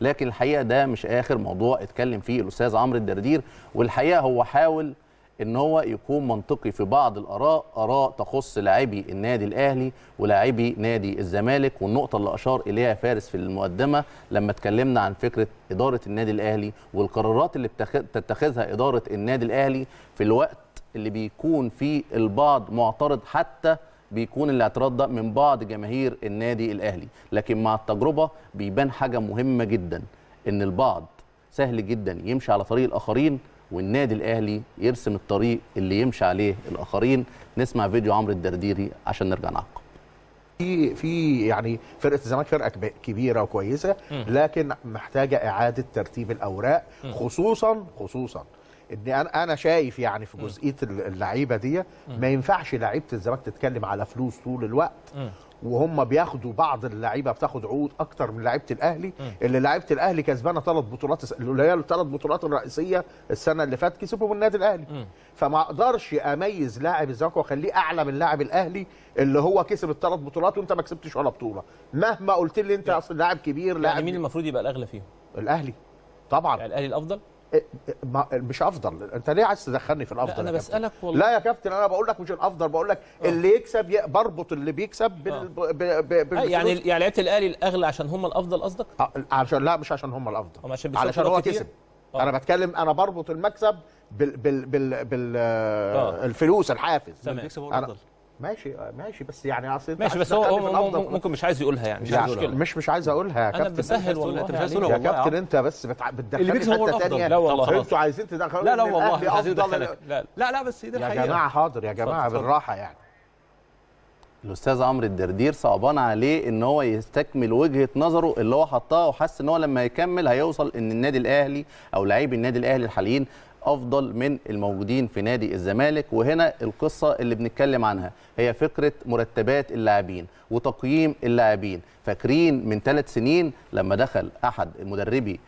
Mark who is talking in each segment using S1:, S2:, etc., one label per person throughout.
S1: لكن الحقيقه ده مش اخر موضوع اتكلم فيه الاستاذ عمرو الدردير والحقيقه هو حاول ان هو يكون منطقي في بعض الاراء اراء تخص لاعبي النادي الاهلي ولاعبي نادي الزمالك والنقطه اللي اشار اليها فارس في المقدمه لما اتكلمنا عن فكره اداره النادي الاهلي والقرارات اللي بتتخذها اداره النادي الاهلي في الوقت اللي بيكون فيه البعض معترض حتى بيكون الاعتراض ده من بعض جماهير النادي الاهلي لكن مع التجربه بيبان حاجه مهمه جدا ان البعض سهل جدا يمشي على طريق الاخرين والنادي الاهلي يرسم الطريق اللي يمشي عليه الاخرين نسمع فيديو عمرو الدرديري عشان نرجع نعقب
S2: في في يعني فرقه الزمالك فرقه كبيره وكويسه لكن محتاجه اعاده ترتيب الاوراق خصوصا خصوصا ان انا شايف يعني في جزئيه اللعيبه دي ما ينفعش لعيبه الزمالك تتكلم على فلوس طول الوقت وهم بياخدوا بعض اللعيبه بتاخد عقود اكتر من لعيبه الاهلي اللي لعيبه الاهلي كسبانه ثلاث بطولات اللي هي الثلاث بطولات الرئيسيه السنه اللي فاتت كسبهم النادي الاهلي فما اقدرش اميز لاعب الزمالك واخليه اعلى من لاعب الاهلي اللي هو كسب الثلاث بطولات وانت ما كسبتش ولا بطوله مهما قلت لي انت اصل لاعب كبير يعني لاعب يعني مين المفروض يبقى الاغلى فيهم الاهلي طبعا يعني الاهلي الافضل مش افضل انت ليه عايز تدخلني في الافضل لا انا بسالك والله لا يا كابتن انا بقول لك مش الافضل بقول لك آه. اللي يكسب بربط اللي بيكسب بال... آه. آه، يعني يعني لعيبه الاهلي الاغلى عشان هم الافضل قصدك عشان لا مش عشان هم الافضل عشان, علشان هو كسب أوه. انا بتكلم انا بربط المكسب بال بال بال, بال... الفلوس الحافز تمام ماشي آه، ماشي بس يعني اصل ماشي بس هو ممكن مش عايز يقولها يعني مش مشكله يعني مش مش عايز اقولها يا كابتن انا بسهل والله انت مش عايز تقولها يا كابتن انت بس بتدخلني في حته ثانيه لا والله انتوا عايزين تدخلوا لا لا والله مش عايزين ندخلك لا لا بس دي الحقيقه يا جماعه حاضر يا جماعه بالراحه يعني الاستاذ
S1: عمرو الدردير صعبان عليه ان هو يستكمل وجهه نظره اللي هو حطها وحس ان هو لما يكمل هيوصل ان النادي الاهلي او لعيب النادي الاهلي الحاليين افضل من الموجودين في نادي الزمالك وهنا القصه اللي بنتكلم عنها هي فكره مرتبات اللاعبين وتقييم اللاعبين فاكرين من ثلاث سنين لما دخل احد مدربي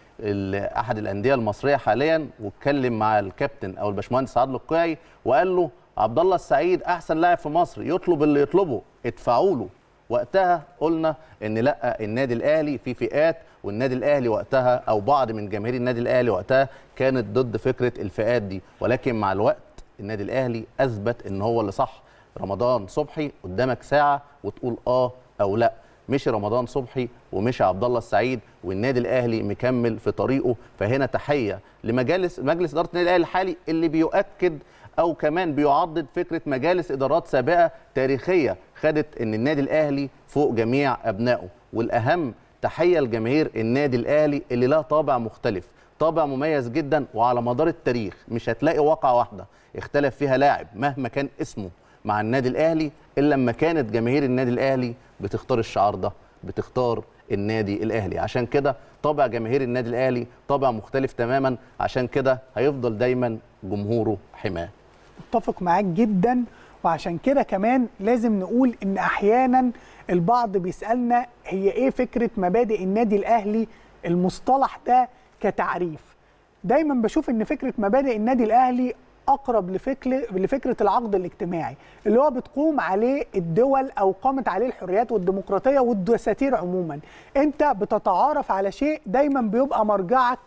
S1: احد الانديه المصريه حاليا واتكلم مع الكابتن او الباشمهندس عادل القيعي وقال له عبد الله السعيد احسن لاعب في مصر يطلب اللي يطلبه ادفعوا له وقتها قلنا ان لا النادي الاهلي في فئات والنادي الاهلي وقتها او بعض من جماهير النادي الاهلي وقتها كانت ضد فكره الفئات دي ولكن مع الوقت النادي الاهلي اثبت ان هو اللي صح رمضان صبحي قدامك ساعه وتقول اه او لا مشي رمضان صبحي ومشي عبد الله السعيد والنادي الاهلي مكمل في طريقه فهنا تحيه لمجالس مجلس اداره النادي الاهلي الحالي اللي بيؤكد او كمان بيعضد فكره مجالس ادارات سابقه تاريخيه خدت ان النادي الاهلي فوق جميع ابنائه والاهم تحيه لجماهير النادي الاهلي اللي لها طابع مختلف طابع مميز جدا وعلى مدار التاريخ مش هتلاقي واقعه واحده اختلف فيها لاعب مهما كان اسمه مع النادي الاهلي الا لما كانت جماهير النادي الاهلي بتختار الشعار ده بتختار النادي الاهلي عشان كده طابع جماهير النادي الاهلي طابع مختلف تماما عشان كده هيفضل دايما جمهوره حماه
S3: اتفق معاك جدا وعشان كده كمان لازم نقول ان احيانا البعض بيسالنا هي ايه فكره مبادئ النادي الاهلي المصطلح ده كتعريف دايما بشوف ان فكره مبادئ النادي الاهلي اقرب لفكره لفكره العقد الاجتماعي اللي هو بتقوم عليه الدول او قامت عليه الحريات والديمقراطيه والدساتير عموما انت بتتعارف على شيء دايما بيبقى مرجعك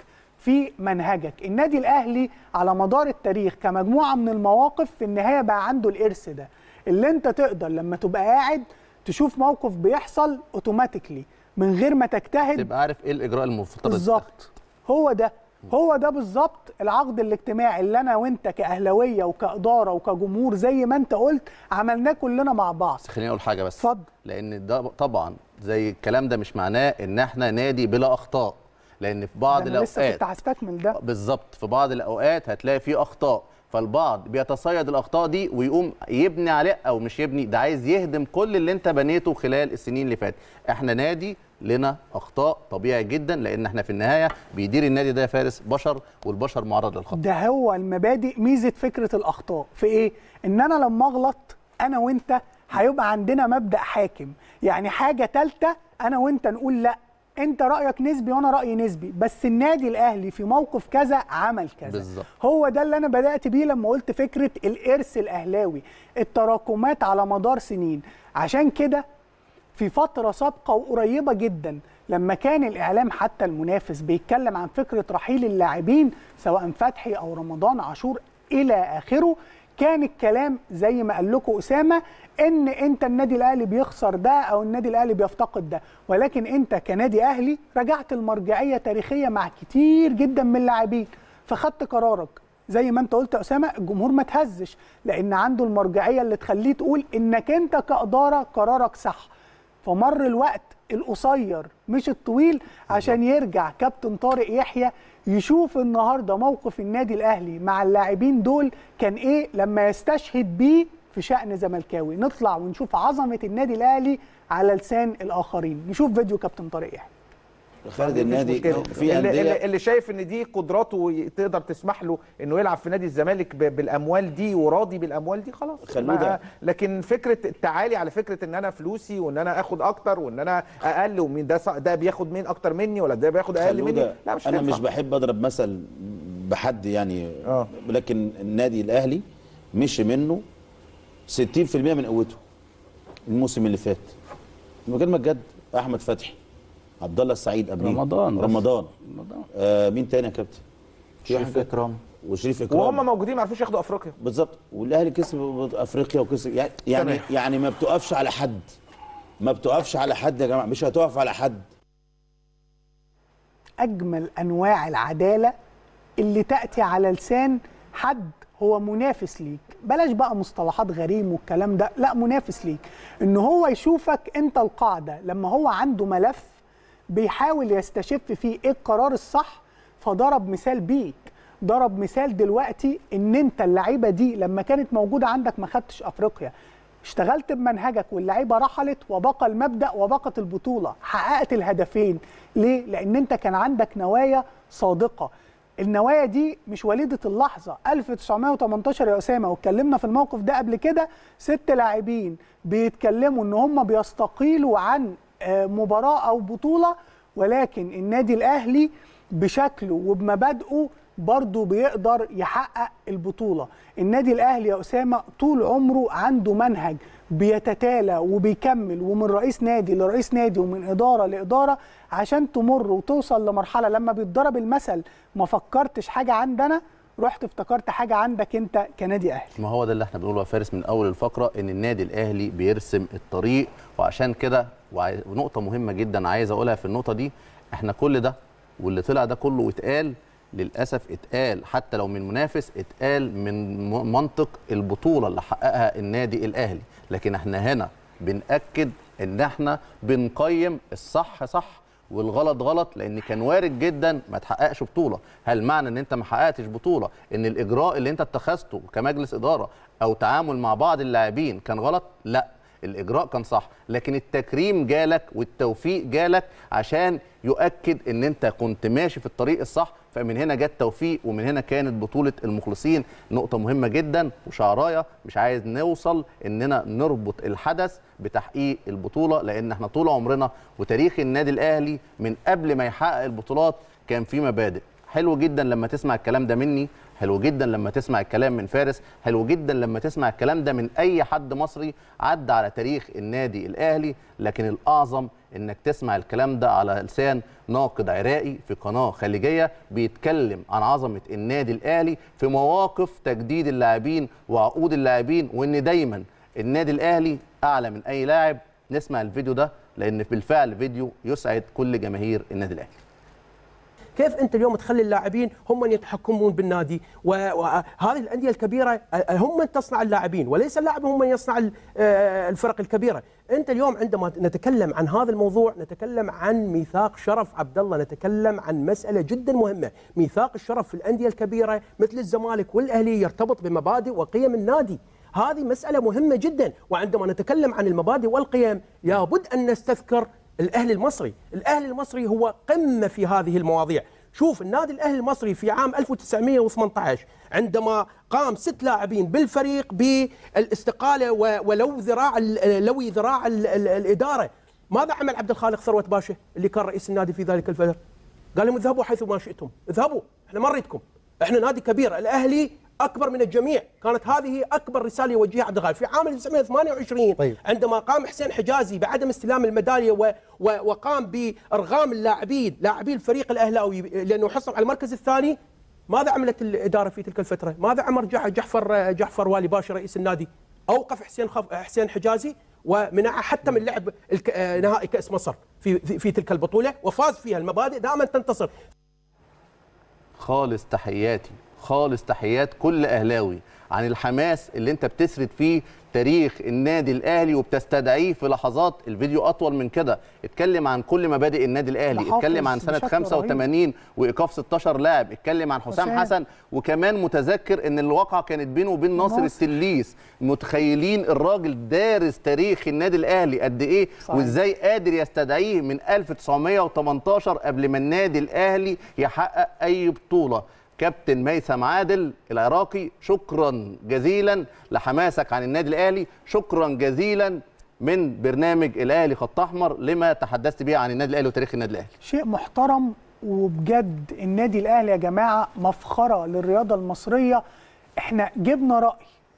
S3: في منهجك النادي الاهلي على مدار التاريخ كمجموعه من المواقف في النهايه بقى عنده الارث ده اللي انت تقدر لما تبقى قاعد تشوف موقف بيحصل اوتوماتيكلي من غير ما تجتهد تبقى
S1: عارف ايه الاجراء المفترض
S3: بالظبط هو ده هو ده بالظبط العقد الاجتماعي اللي انا وانت كاهلاويه وكاداره وكجمهور زي ما انت قلت عملناه كلنا مع بعض
S1: خليني اقول حاجه بس اتفضل لان ده طبعا زي الكلام ده مش معناه ان احنا نادي بلا اخطاء لان في بعض الأوقات لسه كنت
S3: هستكمل ده
S1: بالظبط في بعض الأوقات هتلاقي في أخطاء فالبعض بيتصيد الاخطاء دي ويقوم يبني عليه او مش يبني ده عايز يهدم كل اللي انت بنيته خلال السنين اللي فاتت احنا نادي لنا اخطاء طبيعي جدا لان احنا في النهايه بيدير النادي ده فارس بشر والبشر معرض للخطا
S3: ده هو المبادئ ميزه فكره الاخطاء في ايه ان انا لما اغلط انا وانت هيبقى عندنا مبدا حاكم يعني حاجه ثالثه انا وانت نقول لا انت رايك نسبي وانا رايي نسبي بس النادي الاهلي في موقف كذا عمل كذا بالزبط. هو ده اللي انا بدات بيه لما قلت فكره الارث الاهلاوي التراكمات على مدار سنين عشان كده في فتره سابقه وقريبه جدا لما كان الاعلام حتى المنافس بيتكلم عن فكره رحيل اللاعبين سواء فتحي او رمضان عاشور الى اخره كان الكلام زي ما قال لكم اسامه ان انت النادي الاهلي بيخسر ده او النادي الاهلي بيفتقد ده ولكن انت كنادي اهلي رجعت المرجعيه تاريخيه مع كتير جدا من اللاعبين فخدت قرارك زي ما انت قلت يا اسامه الجمهور ما تهزش لان عنده المرجعيه اللي تخليه تقول انك انت كاداره قرارك صح فمر الوقت القصير مش الطويل عشان يرجع كابتن طارق يحيى يشوف النهارده موقف النادي الاهلي مع اللاعبين دول كان ايه لما يستشهد بيه في شأن زملكاوي نطلع ونشوف عظمة النادي الاهلي على لسان الاخرين نشوف فيديو كابتن طارق يحيى
S4: خارج النادي في انديه اللي,
S2: اللي شايف ان دي قدراته تقدر تسمح له انه يلعب في نادي الزمالك بالاموال دي وراضي بالاموال دي خلاص ده. لكن فكره التعالي على فكره ان انا فلوسي وان انا اخد اكتر وان انا اقل ومين ده ده بياخد مين اكتر مني ولا ده بياخد اقل مني لا مش انا مش بحب اضرب مثل بحد يعني آه. لكن النادي الاهلي مشي منه 60% من قوته الموسم اللي فات بكلمك جد احمد فتحي عبد الله السعيد قبل رمضان رمضان رمضان آه مين تاني يا كابتن؟ شريف اكرام وشريف اكرام وهم
S4: موجودين ما عرفوش ياخدوا افريقيا
S2: بالظبط والاهلي كسب افريقيا وكسب يعني يعني, يعني ما بتقفش على حد ما بتقفش على حد يا جماعه مش هتقف على حد
S3: اجمل انواع العداله اللي تاتي على لسان حد هو منافس ليك بلاش بقى مصطلحات غريم والكلام ده لا منافس ليك ان هو يشوفك انت القاعده لما هو عنده ملف بيحاول يستشف فيه ايه القرار الصح فضرب مثال بيك ضرب مثال دلوقتي ان انت اللعيبه دي لما كانت موجوده عندك ما خدتش افريقيا اشتغلت بمنهجك واللعيبه رحلت وبقى المبدا وبقت البطوله حققت الهدفين ليه لان انت كان عندك نوايا صادقه النوايا دي مش وليده اللحظه 1918 يا اسامه واتكلمنا في الموقف ده قبل كده ست لاعبين بيتكلموا ان هم بيستقيلوا عن آه، مباراه او بطوله ولكن النادي الاهلي بشكله وبمبادئه برضه بيقدر يحقق البطوله النادي الاهلي يا اسامه طول عمره عنده منهج بيتتالى وبيكمل ومن رئيس نادي لرئيس نادي ومن اداره لاداره عشان تمر وتوصل لمرحله لما بيتضرب المثل ما فكرتش حاجه عندنا رحت افتكرت حاجه عندك انت كنادي اهلي
S1: ما هو ده اللي احنا بنقوله يا فارس من اول الفقره ان النادي الاهلي بيرسم الطريق وعشان كده ونقطه مهمه جدا عايز اقولها في النقطه دي احنا كل ده واللي طلع ده كله اتقال للاسف اتقال حتى لو من منافس اتقال من منطق البطوله اللي حققها النادي الاهلي لكن احنا هنا بناكد ان احنا بنقيم الصح صح والغلط غلط لان كان وارد جدا ما تحققش بطوله هل معنى ان انت ما حققتش بطوله ان الاجراء اللي انت اتخذته كمجلس اداره او تعامل مع بعض اللاعبين كان غلط لا الاجراء كان صح لكن التكريم جالك والتوفيق جالك عشان يؤكد ان انت كنت ماشي في الطريق الصح فمن هنا جت توفيق ومن هنا كانت بطوله المخلصين نقطه مهمه جدا وشعرايه مش عايز نوصل اننا نربط الحدث بتحقيق البطوله لان احنا طول عمرنا وتاريخ النادي الاهلي من قبل ما يحقق البطولات كان في مبادئ حلو جدا لما تسمع الكلام ده مني حلو جدا لما تسمع الكلام من فارس حلو جدا لما تسمع الكلام ده من اي حد مصري عدى على تاريخ النادي الاهلي لكن الاعظم انك تسمع الكلام ده على لسان ناقد عراقي في قناه خليجيه بيتكلم عن عظمه النادي الاهلي في مواقف تجديد اللاعبين وعقود اللاعبين وان دايما النادي الاهلي اعلى من اي لاعب نسمع الفيديو ده لان بالفعل فيديو يسعد كل جماهير النادي الاهلي
S4: كيف انت اليوم تخلي اللاعبين هم من يتحكمون بالنادي وهذه الانديه الكبيره هم من تصنع اللاعبين وليس اللاعب هم من يصنع الفرق الكبيره انت اليوم عندما نتكلم عن هذا الموضوع نتكلم عن ميثاق شرف عبد الله نتكلم عن مساله جدا مهمه ميثاق الشرف في الانديه الكبيره مثل الزمالك والاهلي يرتبط بمبادئ وقيم النادي هذه مسألة مهمة جدا وعندما نتكلم عن المبادئ والقيم لابد أن نستذكر الاهلي المصري الاهلي المصري هو قمه في هذه المواضيع شوف النادي الاهلي المصري في عام 1918 عندما قام ست لاعبين بالفريق بالاستقاله ولو ذراع لوي ذراع الاداره ماذا عمل عبد الخالق ثروت باشا اللي كان رئيس النادي في ذلك الفتره قال لهم اذهبوا حيث ما شئتم اذهبوا احنا ما نريدكم احنا نادي كبير الاهلي اكبر من الجميع كانت هذه اكبر رساله يوجهها عبد الغالي في عام 1928 طيب. عندما قام حسين حجازي بعدم استلام الميداليه و... و... وقام بارغام اللاعبين لاعبي الفريق الاهلاوي لانه حصل على المركز الثاني ماذا عملت الاداره في تلك الفتره ماذا عمل جعفر جعفر والي باشا رئيس النادي اوقف حسين خف... حسين حجازي ومنعه حتى من لعب الك... نهائي كاس مصر في في تلك البطوله وفاز فيها المبادئ دائما تنتصر
S1: خالص تحياتي خالص تحيات كل اهلاوي عن الحماس اللي انت بتسرد فيه تاريخ النادي الاهلي وبتستدعيه في لحظات الفيديو اطول من كده اتكلم عن كل مبادئ النادي الاهلي اتكلم عن سنه 85 وايقاف 16 لاعب اتكلم عن حسام حسن. حسن وكمان متذكر ان الواقعه كانت بينه وبين ناصر السليس متخيلين الراجل دارس تاريخ النادي الاهلي قد ايه صحيح. وازاي قادر يستدعيه من 1918 قبل ما النادي الاهلي يحقق اي بطوله كابتن ميثم عادل العراقي شكرا جزيلا لحماسك عن النادي الاهلي شكرا جزيلا من برنامج الاهلي خط احمر لما تحدثت به عن النادي الاهلي وتاريخ النادي الاهلي
S3: شيء محترم وبجد النادي الاهلي يا جماعه مفخره للرياضه المصريه احنا جبنا راي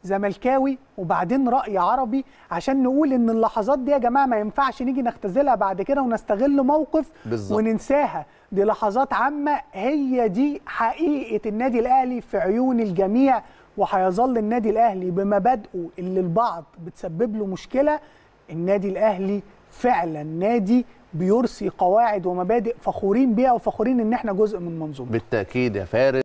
S3: زملكاوي وبعدين راي عربي عشان نقول ان اللحظات دي يا جماعه ما ينفعش نيجي نختزلها بعد كده ونستغل موقف بالزبط. وننساها دي لحظات عامه هي دي حقيقه النادي الاهلي في عيون الجميع وهيظل النادي الاهلي بمبادئه اللي البعض بتسبب له مشكله النادي الاهلي فعلا نادي بيرسي قواعد ومبادئ فخورين بيها وفخورين ان احنا جزء من منظومه
S1: بالتاكيد يا فارس